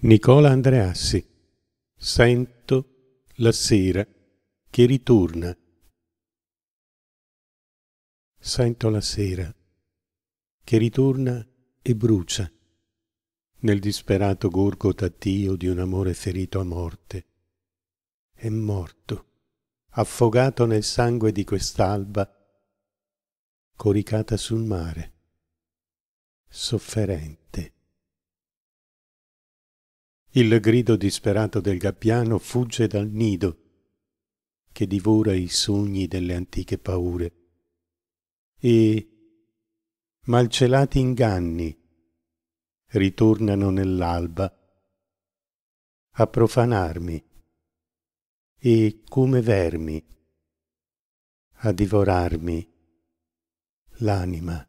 Nicola Andreassi. Sento la sera che ritorna. Sento la sera che ritorna e brucia nel disperato gorgo tattio di un amore ferito a morte. È morto, affogato nel sangue di quest'alba, coricata sul mare, sofferente il grido disperato del gabbiano fugge dal nido, che divora i sogni delle antiche paure. E malcelati inganni ritornano nell'alba a profanarmi e come vermi a divorarmi l'anima.